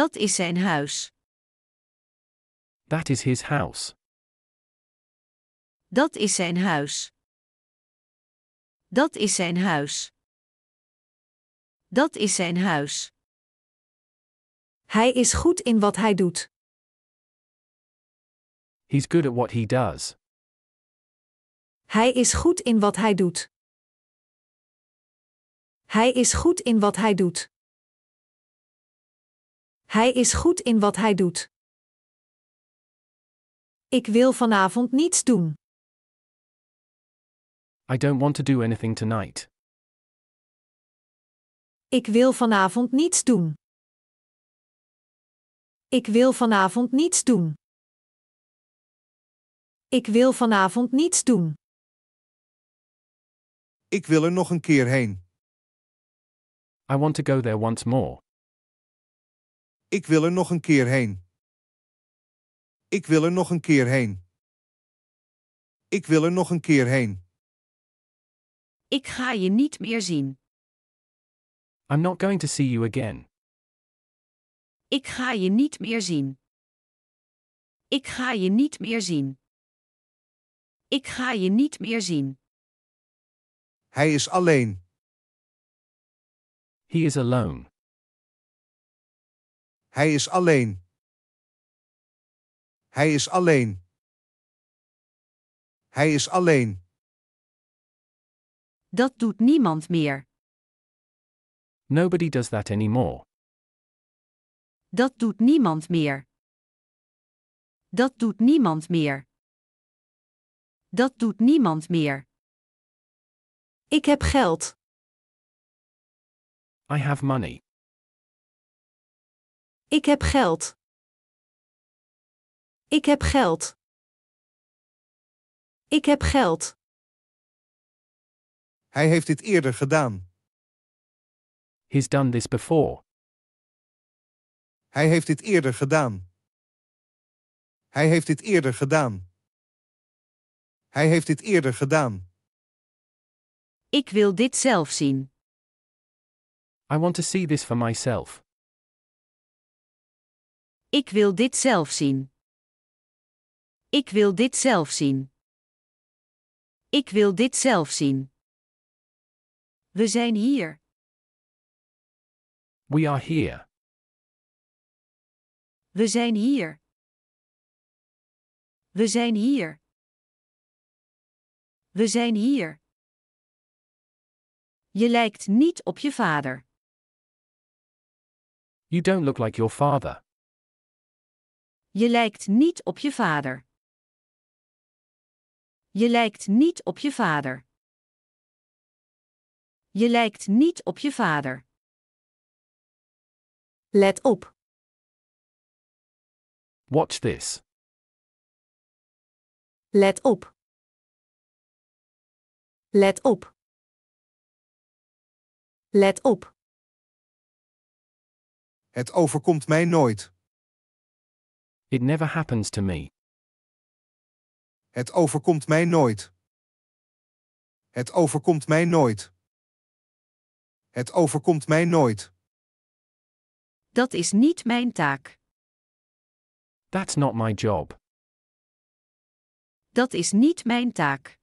Dat is zijn huis. That is his house. Dat is zijn huis. Dat is zijn huis. Dat is zijn huis. Hij is goed in wat hij doet. He's good at what he does. Hij is goed in wat hij doet. Hij is goed in wat hij doet. Hij is goed in wat hij doet. Ik wil vanavond niets doen. I don't want to do anything tonight. Ik wil vanavond niets doen. Ik wil vanavond niets doen. Ik wil vanavond niets doen. Ik wil er nog een keer heen. I want to go there once more. Ik wil er nog een keer heen. Ik wil er nog een keer heen. Ik wil er nog een keer heen. Ik ga je niet meer zien. I'm not going to see you again. Ik ga je niet meer zien. Ik ga je niet meer zien. Ik ga je niet meer zien. Hij is alleen. He is alone. Hij is alleen. Hij is alleen. Hij is alleen. Dat doet niemand meer. Nobody does that anymore. Dat doet niemand meer. Dat doet niemand meer. Dat doet niemand meer. Ik heb geld. I have money. Ik heb geld. Ik heb geld. Ik heb geld. Hij heeft dit eerder gedaan. He's done this before. Hij heeft dit eerder gedaan. Hij heeft dit eerder gedaan. Hij heeft dit eerder gedaan. Ik wil dit zelf zien. I want to see this for myself. Ik wil dit zelf zien. Ik wil dit zelf zien. Ik wil dit zelf zien. We zijn hier. We are here. We zijn hier. We zijn hier. We zijn hier. Je lijkt niet op je vader. You don't look like your father. Je lijkt niet op je vader. Je lijkt niet op je vader. Je lijkt niet op je vader. Let op. Watch this. Let op. Let op. Let op. Het overkomt mij nooit. It never happens to me. Het overkomt mij nooit. Het overkomt mij nooit. Het overkomt mij nooit. Dat is niet mijn taak. That's not my job. Dat is niet mijn taak.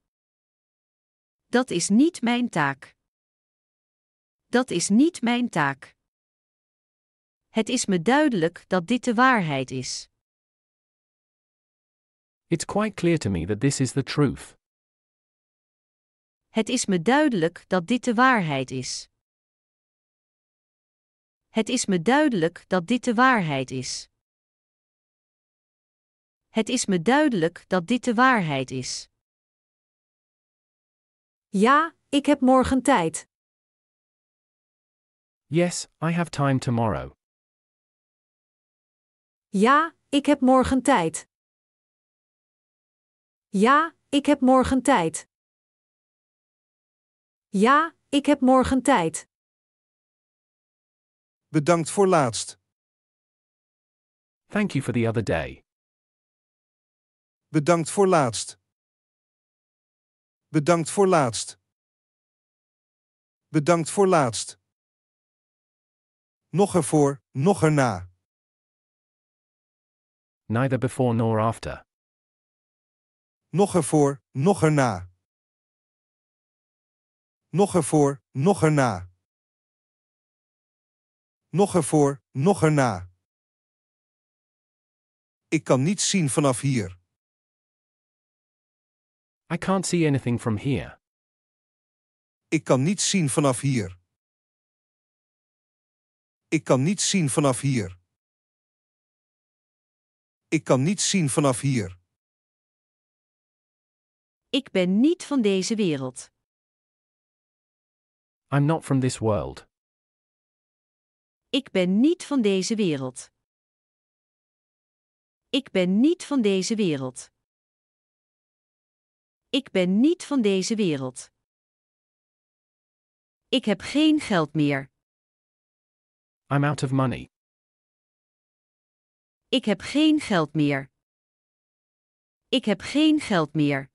Dat is niet mijn taak. Dat is niet mijn taak. Het is me duidelijk dat dit de waarheid is. It's quite clear to me that this is the truth. Het is me duidelijk dat dit de waarheid is. Het is me duidelijk dat dit de waarheid is. Het is me duidelijk dat dit de waarheid is. Ja, ik heb morgen tijd. Yes, I have time tomorrow. Ja, ik heb morgen tijd. Ja, ik heb morgen tijd. Ja, ik heb morgen tijd. Bedankt voor laatst. Thank you for the other day. Bedankt voor laatst. Bedankt voor laatst. Bedankt voor laatst. Nog ervoor, nog erna. Neither before nor after nog ervoor, nog erna. Nog ervoor, nog erna. Nog ervoor, nog erna. Ik kan niets zien vanaf hier. I can't see anything from here. Ik kan niets zien vanaf hier. Ik kan niets zien vanaf hier. Ik kan niets zien vanaf hier. Ik ben niet van deze wereld. I'm not from this world. Ik ben niet van deze wereld. Ik ben niet van deze wereld. Ik ben niet van deze wereld. Ik heb geen geld meer. I'm out of money. Ik heb geen geld meer. Ik heb geen geld meer.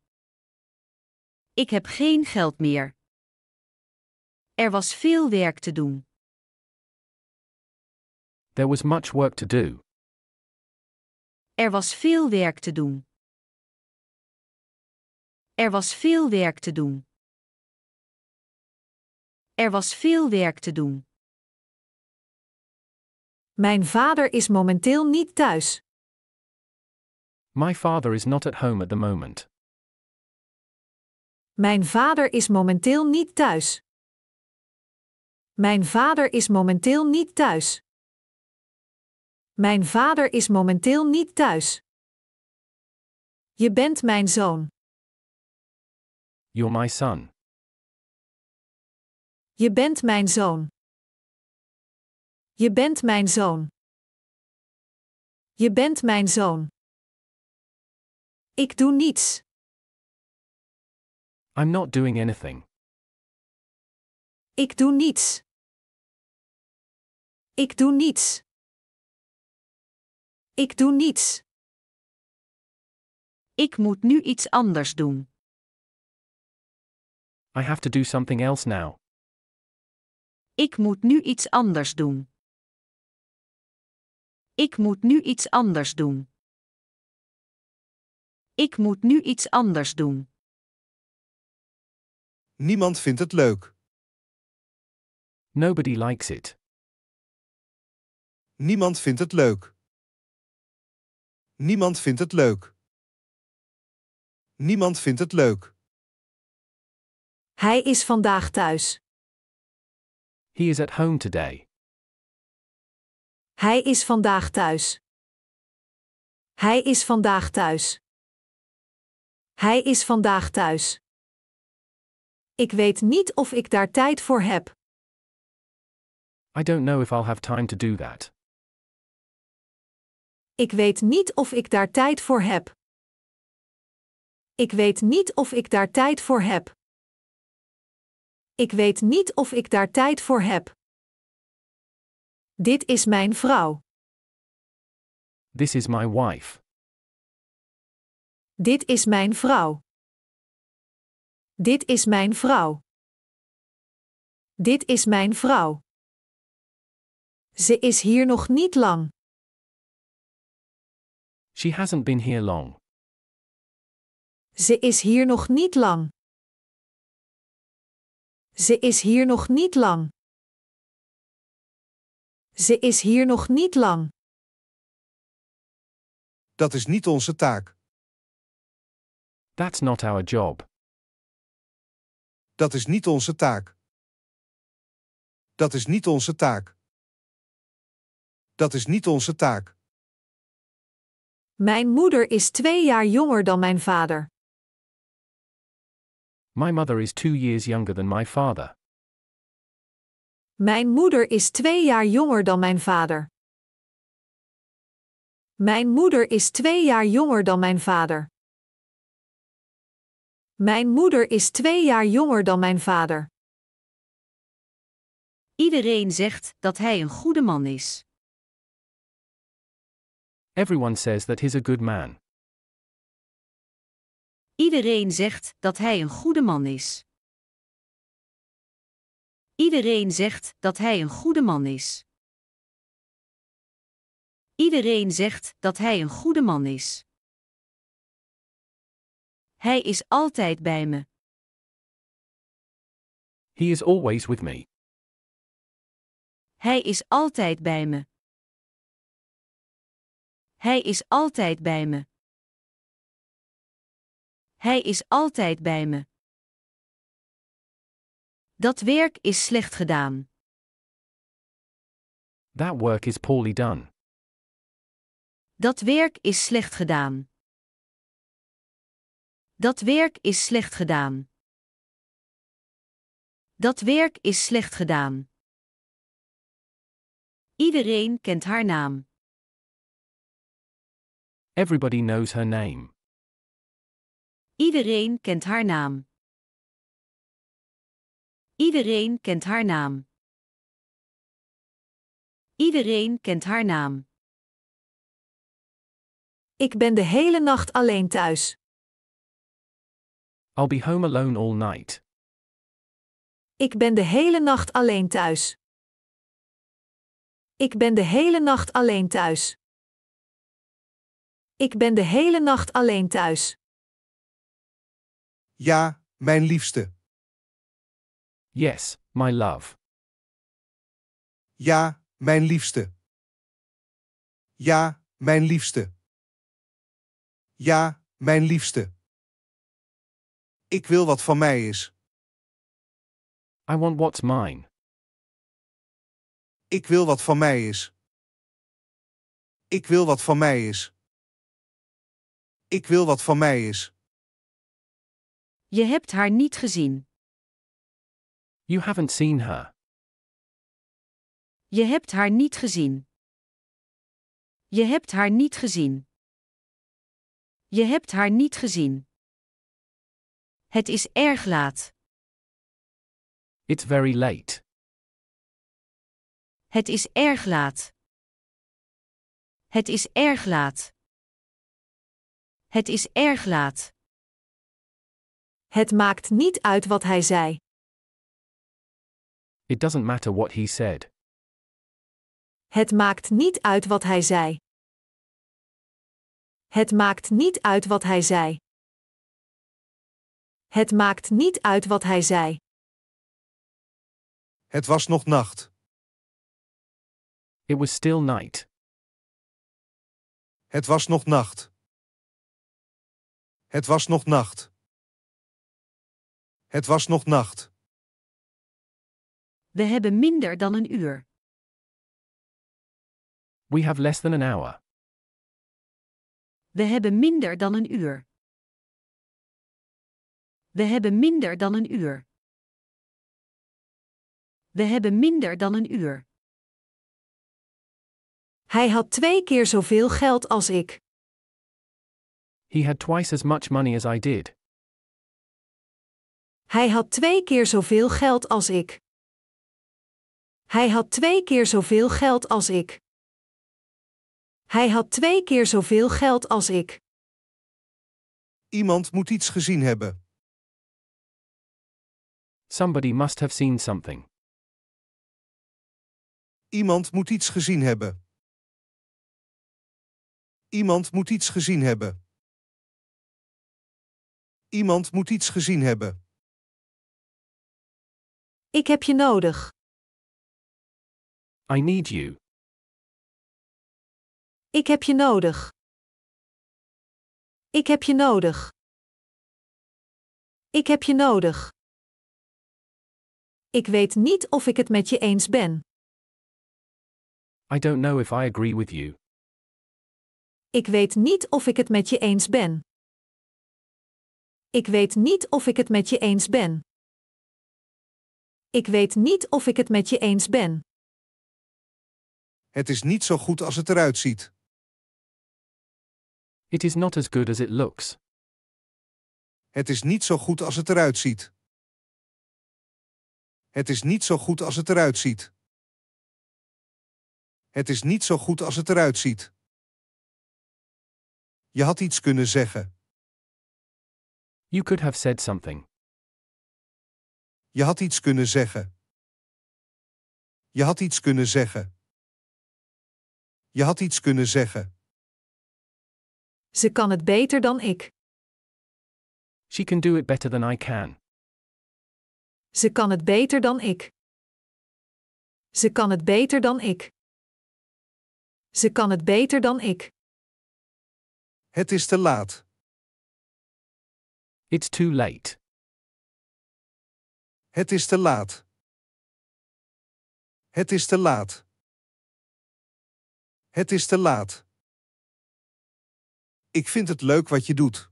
Ik heb geen geld meer. Er was veel werk te doen. There was much work to do. Er was veel werk te doen. Er was veel werk te doen. Er was veel werk te doen. Mijn vader is momenteel niet thuis. My father is not at home at the moment. Mijn vader is momenteel niet thuis. Mijn vader is momenteel niet thuis. Mijn vader is momenteel niet thuis. Je bent mijn zoon. You're my son. Je bent mijn zoon. Je bent mijn zoon. Je bent mijn zoon. Ik doe niets. I'm not doing anything. Ik doe niets. Ik doe niets. Ik doe niets. Ik moet nu iets anders doen. I have to do something else now. Ik moet nu iets anders doen. Ik moet nu iets anders doen. Ik moet nu iets anders doen. Niemand vindt het leuk. Nobody likes it. Niemand vindt het leuk. Niemand vindt het leuk. Niemand vindt het leuk. Hij is vandaag thuis. He is at home today. Hij is vandaag thuis. Hij is vandaag thuis. Hij is vandaag thuis. Ik weet niet of ik daar tijd voor heb. I don't know if I'll have time to do that. Ik weet niet of ik daar tijd voor heb. Ik weet niet of ik daar tijd voor heb. Ik weet niet of ik daar tijd voor heb. Dit is mijn vrouw. This is my wife. Dit is mijn vrouw. Dit is mijn vrouw. Dit is mijn vrouw. Ze is hier nog niet lang. She hasn't been here long. Ze is hier nog niet lang. Ze is hier nog niet lang. Ze is hier nog niet lang. Dat is niet onze taak. That's not our job. Dat is niet onze taak. Dat is niet onze taak. Dat is niet onze taak. Mijn moeder is twee jaar jonger dan mijn vader. My mother is two years younger than my father. Mijn moeder is twee jaar jonger dan mijn vader. Mijn moeder is twee jaar jonger dan mijn vader. Mijn moeder is twee jaar jonger dan mijn vader. Iedereen zegt dat hij een goede man is. Everyone says that he's a good man. Iedereen zegt dat hij een goede man is. Iedereen zegt dat hij een goede man is. Iedereen zegt dat hij een goede man is. Hij is altijd bij me. He is always with me. Hij is altijd bij me. Hij is altijd bij me. Hij is altijd bij me. Dat werk is slecht gedaan. That work is poorly done. Dat werk is slecht gedaan. Dat werk is slecht gedaan. Dat werk is slecht gedaan. Iedereen kent haar naam. Everybody knows her name. Iedereen kent haar naam. Iedereen kent haar naam. Iedereen kent haar naam. Ik ben de hele nacht alleen thuis. I'll be home alone all night. Ik ben de hele nacht alleen thuis. Ik ben de hele nacht alleen thuis. Ik ben de hele nacht alleen thuis. Ja, mijn liefste. Yes, my love. Ja, mijn liefste. Ja, mijn liefste. Ja, mijn liefste. Ik wil wat van mij is. I want what's mine. Ik wil wat van mij is. Ik wil wat van mij is. Ik wil wat van mij is. Je hebt haar niet gezien. You haven't seen her. Je hebt haar niet gezien. Je hebt haar niet gezien. Je hebt haar niet gezien. Het is erg laat. It's very late. Het is erg laat. Het is erg laat. Het is erg laat. Het maakt niet uit wat hij zei. It doesn't matter what he said. Het maakt niet uit wat hij zei. Het maakt niet uit wat hij zei. Het maakt niet uit wat hij zei. Het was nog nacht. It was still night. Het was nog nacht. Het was nog nacht. Het was nog nacht. We hebben minder dan een uur. We have less than an hour. We hebben minder dan een uur. We hebben minder dan een uur. We hebben minder dan een uur. Hij had twee keer zoveel geld als ik. He had twice as much money as I did. Hij had twee keer zoveel geld als ik. Hij had twee keer zoveel geld als ik. Hij had twee keer zoveel geld als ik. Iemand moet iets gezien hebben. Somebody must have seen something. Iemand moet iets gezien hebben. Iemand moet iets gezien hebben. Iemand moet iets gezien hebben. Ik heb je nodig. I need you. Ik heb je nodig. Ik heb je nodig. Ik heb je nodig. Ik weet niet of ik het met je eens ben. I don't know if I agree with you. Ik weet niet of ik het met je eens ben. Ik weet niet of ik het met je eens ben. Ik weet niet of ik het met je eens ben. Het is niet zo goed als het eruit ziet. It is not as good as it looks. Het is niet zo goed als het eruit ziet. Het is niet zo goed als het eruit ziet. Het is niet zo goed als het eruit ziet. Je had iets kunnen zeggen. You could have said something. Je had iets kunnen zeggen. Je had iets kunnen zeggen. Je had iets kunnen zeggen. Ze kan het beter dan ik. She can do it better than I can. Ze kan het beter dan ik. Ze kan het beter dan ik. Ze kan het beter dan ik. Het is te laat. It's too late. Het is te laat. Het is te laat. Het is te laat. Ik vind het leuk wat je doet.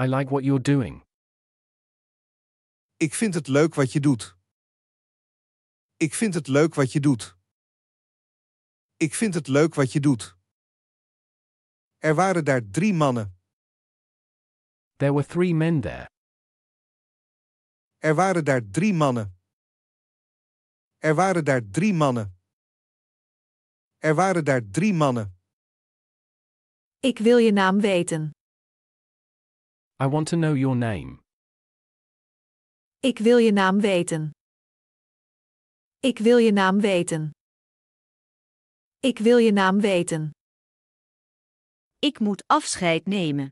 I like what you're doing. Ik vind het leuk wat je doet. Ik vind het leuk wat je doet. Ik vind het leuk wat je doet. Er waren daar drie mannen. There were three men there. Er waren daar drie mannen. Er waren daar drie mannen. Er waren daar drie mannen. Ik wil je naam weten. I want to know your name. Ik wil je naam weten. Ik wil je naam weten. Ik wil je naam weten. Ik moet afscheid nemen.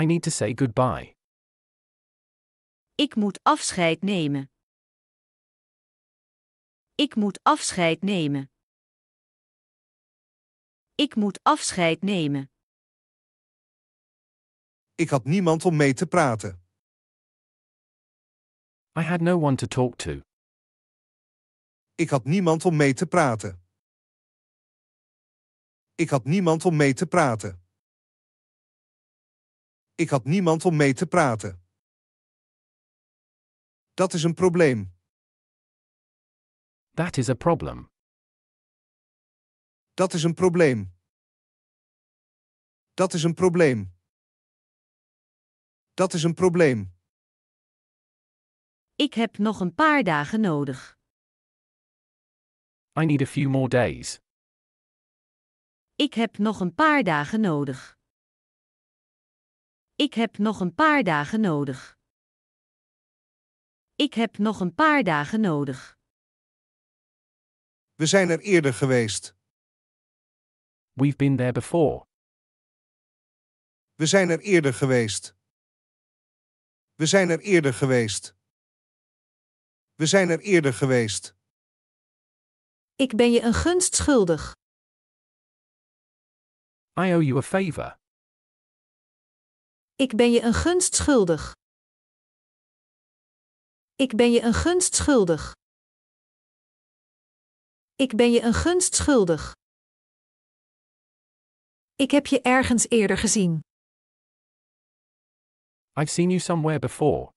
I need to say goodbye. Ik moet afscheid nemen. Ik moet afscheid nemen. Ik moet afscheid nemen. Ik had niemand om mee te praten. Ik had niemand om mee te praten. Ik had niemand om mee te praten. Ik had niemand om mee te praten. Dat is een probleem. That is a problem. Dat is een probleem. Dat is een probleem. Dat is een probleem. Ik heb nog een paar dagen nodig. I need a few more days. Ik heb nog een paar dagen nodig. Ik heb nog een paar dagen nodig. Ik heb nog een paar dagen nodig. We zijn er eerder geweest. We've been there before. We zijn er eerder geweest. We zijn er eerder geweest. We zijn er eerder geweest. Ik ben je een gunst schuldig. I owe you a favor. Ik ben je een gunst schuldig. Ik ben je een gunst schuldig. Ik ben je een gunst schuldig. Ik heb je ergens eerder gezien. I've seen you somewhere before.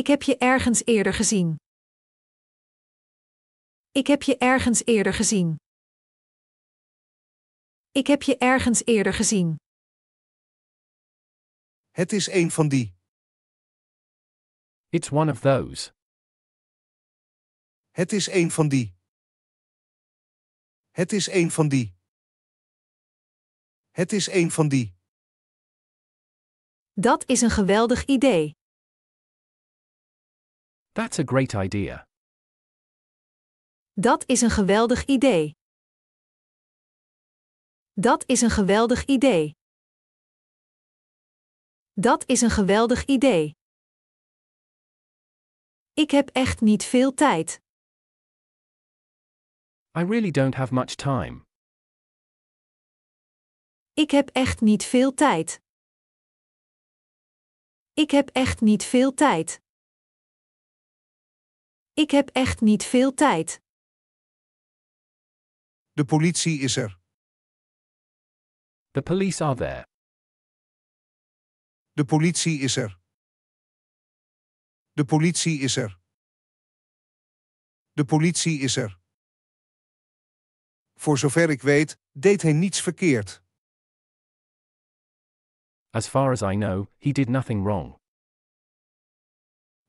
Ik heb je ergens eerder gezien. Ik heb je ergens eerder gezien. Ik heb je ergens eerder gezien. Het is een van die. It's one of those. Het is een van die. Het is een van die. Het is een van die. Dat is een geweldig idee. That's a great idea. Dat is een geweldig idee. Dat is een geweldig idee. Dat is een geweldig idee. Ik heb echt niet veel tijd. I really don't have much time. Ik heb echt niet veel tijd. Ik heb echt niet veel tijd. Ik heb echt niet veel tijd. De politie is er. The police are there. De politie is er. De politie is er. De politie is er. Voor zover ik weet, deed hij niets verkeerd. As far as I know, he did nothing wrong.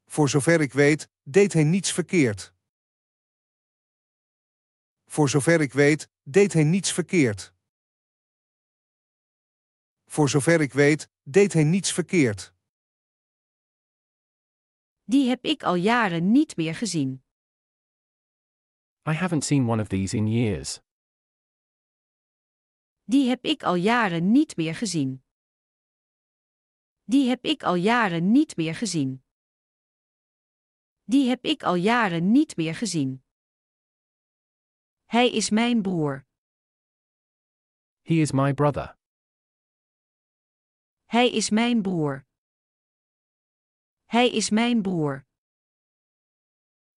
Voor zover ik weet, deed hij niets verkeerd. Voor zover ik weet, deed hij niets verkeerd. Voor zover ik weet, deed hij niets verkeerd. Die heb ik al jaren niet meer gezien. I haven't seen one of these in years. Die heb ik al jaren niet meer gezien. Die heb ik al jaren niet meer gezien. Die heb ik al jaren niet meer gezien. Hij is mijn broer. He is my brother. Hij is mijn broer. Hij is mijn broer.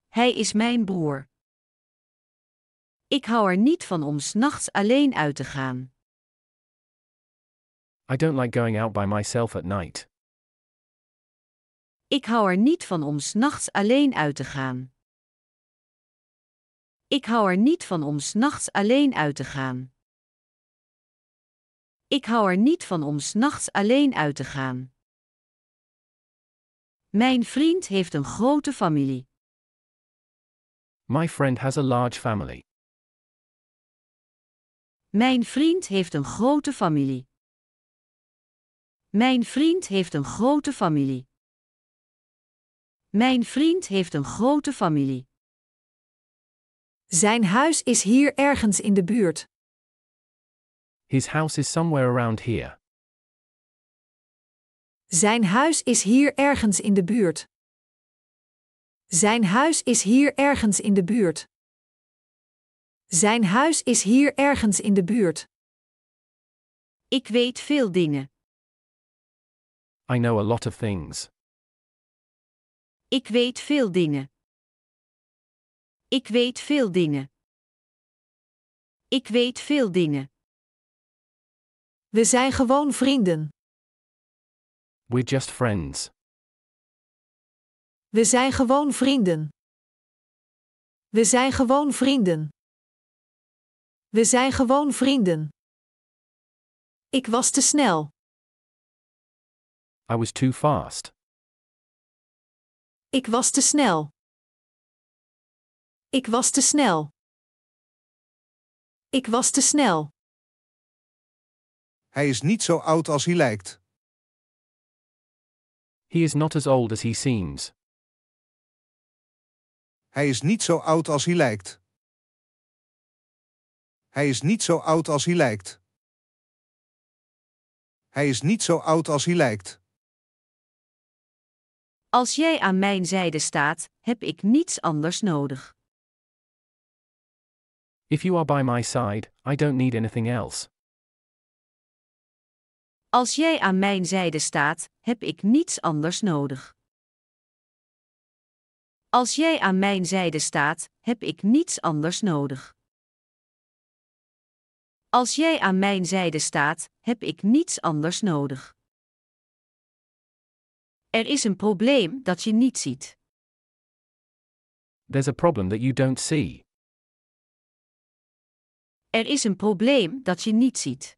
Hij is mijn broer. Ik hou er niet van om 's nachts alleen uit te gaan. I don't like going out by myself at night. Ik hou er niet van om s nachts alleen uit te gaan. Ik hou er niet van om s nachts alleen uit te gaan. Ik hou er niet van om s nachts alleen uit te gaan. Mijn vriend heeft een grote familie. My friend has a large family. Mijn vriend heeft een grote familie. Mijn vriend heeft een grote familie. Mijn vriend heeft een grote familie. Zijn huis is hier ergens in de buurt. His house is somewhere around here. Zijn huis is hier ergens in de buurt. Zijn huis is hier ergens in de buurt. Zijn huis is hier ergens in de buurt. Ik weet veel dingen. I know a lot of things. Ik weet veel dingen. Ik weet veel dingen. Ik weet veel dingen. We zijn gewoon vrienden. We're just friends. We zijn gewoon vrienden. We zijn gewoon vrienden. We zijn gewoon vrienden. Ik was te snel. I was too fast. Ik was te snel. Ik was te snel. Ik was te snel. Hij is niet zo oud als hij lijkt. He is not as old as he seems. Hij is niet zo oud als hij lijkt. Hij is niet zo oud als hij lijkt. Hij is niet zo oud als hij lijkt. Als jij aan mijn zijde staat, heb ik niets anders nodig. If you are by my side, I don't need anything else. Als jij aan mijn zijde staat, heb ik niets anders nodig. Als jij aan mijn zijde staat, heb ik niets anders nodig. Als jij aan mijn zijde staat, heb ik niets anders nodig. Er is een probleem dat je niet ziet. There's a problem that you don't see. Er is een probleem dat je niet ziet.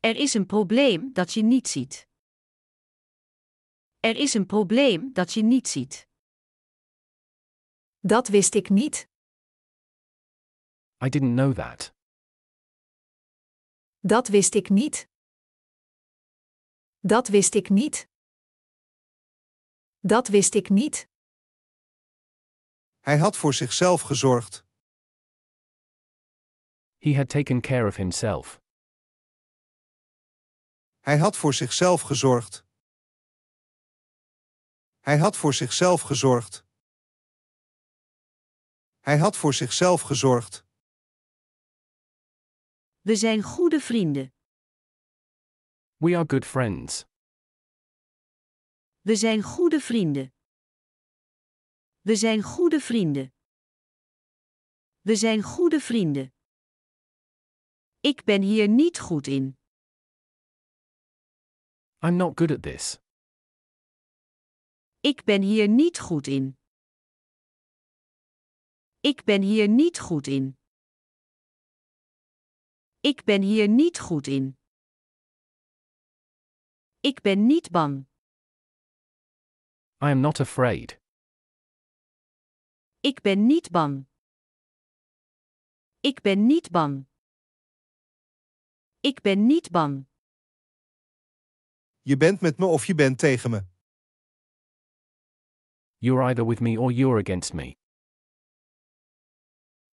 Er is een probleem dat je niet ziet. Er is een probleem dat je niet ziet. Dat wist ik niet. I didn't know that. Dat wist ik niet. Dat wist ik niet. Dat wist ik niet. Hij had voor zichzelf gezorgd. He had taken care of himself. Hij had voor zichzelf gezorgd. Hij had voor zichzelf gezorgd. Hij had voor zichzelf gezorgd. We zijn goede vrienden. We are good friends. We zijn goede vrienden. We zijn goede vrienden. We zijn goede vrienden. Ik ben hier niet goed in. I'm not good at this. Ik ben hier niet goed in. Ik ben hier niet goed in. Ik ben hier niet goed in. Ik ben niet bang. I am not afraid. Ik ben niet bang. Ik ben niet bang. Ik ben niet bang. Je bent met me of je bent tegen me. You're either with me or you're against me.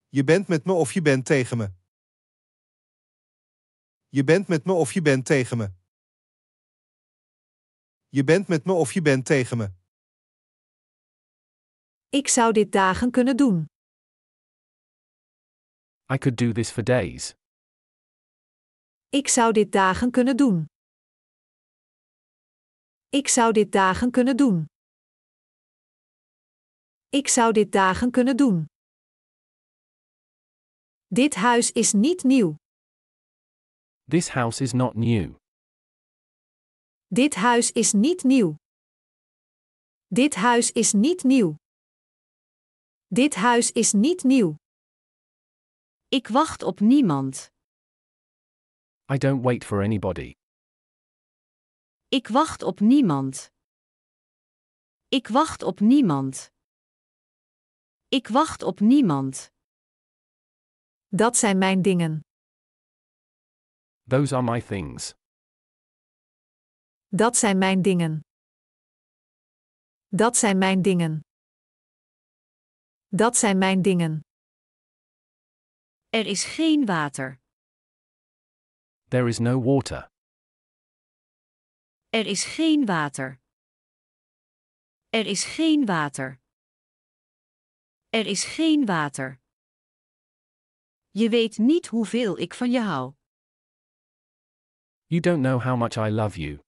Je bent met me of je bent tegen me. Je bent met me of je bent tegen me je bent met me of je bent tegen me. Ik zou dit dagen kunnen doen. I could do this for days. Ik zou dit dagen kunnen doen. Ik zou dit dagen kunnen doen. Ik zou dit dagen kunnen doen. Dit huis is niet nieuw. This house is not new. Dit huis is niet nieuw. Dit huis is niet nieuw. Dit huis is niet nieuw. Ik wacht op niemand. I don't wait for anybody. Ik wacht op niemand. Ik wacht op niemand. Ik wacht op niemand. Dat zijn mijn dingen. Those are my things. Dat zijn mijn dingen. Dat zijn mijn dingen. Dat zijn mijn dingen. Er is geen water. There is no water. Er is geen water. Er is geen water. Er is geen water. Je weet niet hoeveel ik van je hou. You don't know how much I love you.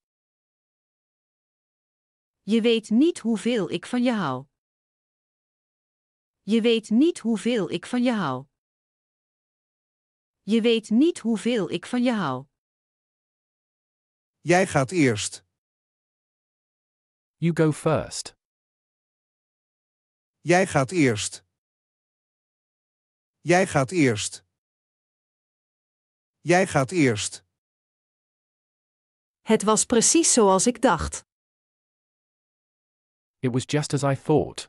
Je weet niet hoeveel ik van je hou. Je weet niet hoeveel ik van je hou. Je weet niet hoeveel ik van je hou. Jij gaat eerst. You go first. Jij gaat eerst. Jij gaat eerst. Jij gaat eerst. Het was precies zoals ik dacht. It was just as I thought.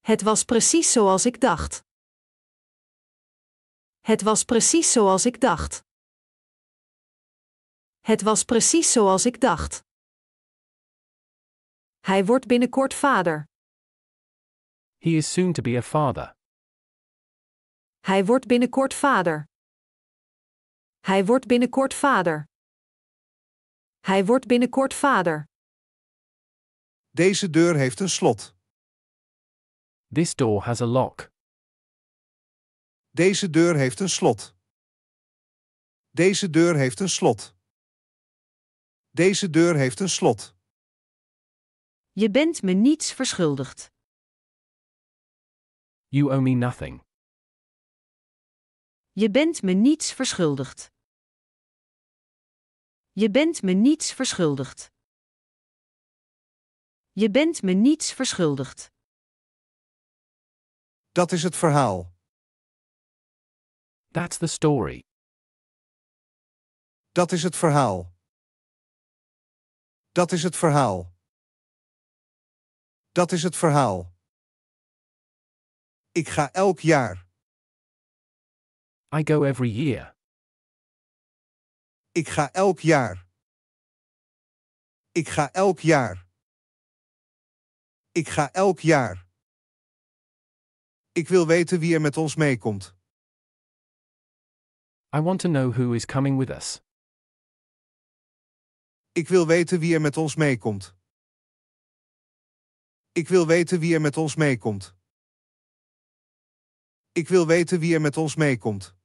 Het was precies zoals ik dacht. Het was precies zoals ik dacht. Het was precies zoals ik dacht. Hij wordt binnenkort vader. He is soon to be a father. Hij wordt binnenkort vader. Hij wordt binnenkort vader. Hij wordt binnenkort vader. Deze deur heeft een slot. This door has a lock. Deze deur heeft een slot. Deze deur heeft een slot. Deze deur heeft een slot. Je bent me niets verschuldigd. You owe me nothing. Je bent me niets verschuldigd. Je bent me niets verschuldigd. Je bent me niets verschuldigd. Dat is het verhaal. That's the story. Dat is het verhaal. Dat is het verhaal. Dat is het verhaal. Ik ga elk jaar. I go every year. Ik ga elk jaar. Ik ga elk jaar. Ik ga elk jaar. Ik wil weten wie er met ons meekomt. I want to know who is coming with us. Ik wil weten wie er met ons meekomt. Ik wil weten wie er met ons meekomt. Ik wil weten wie er met ons meekomt.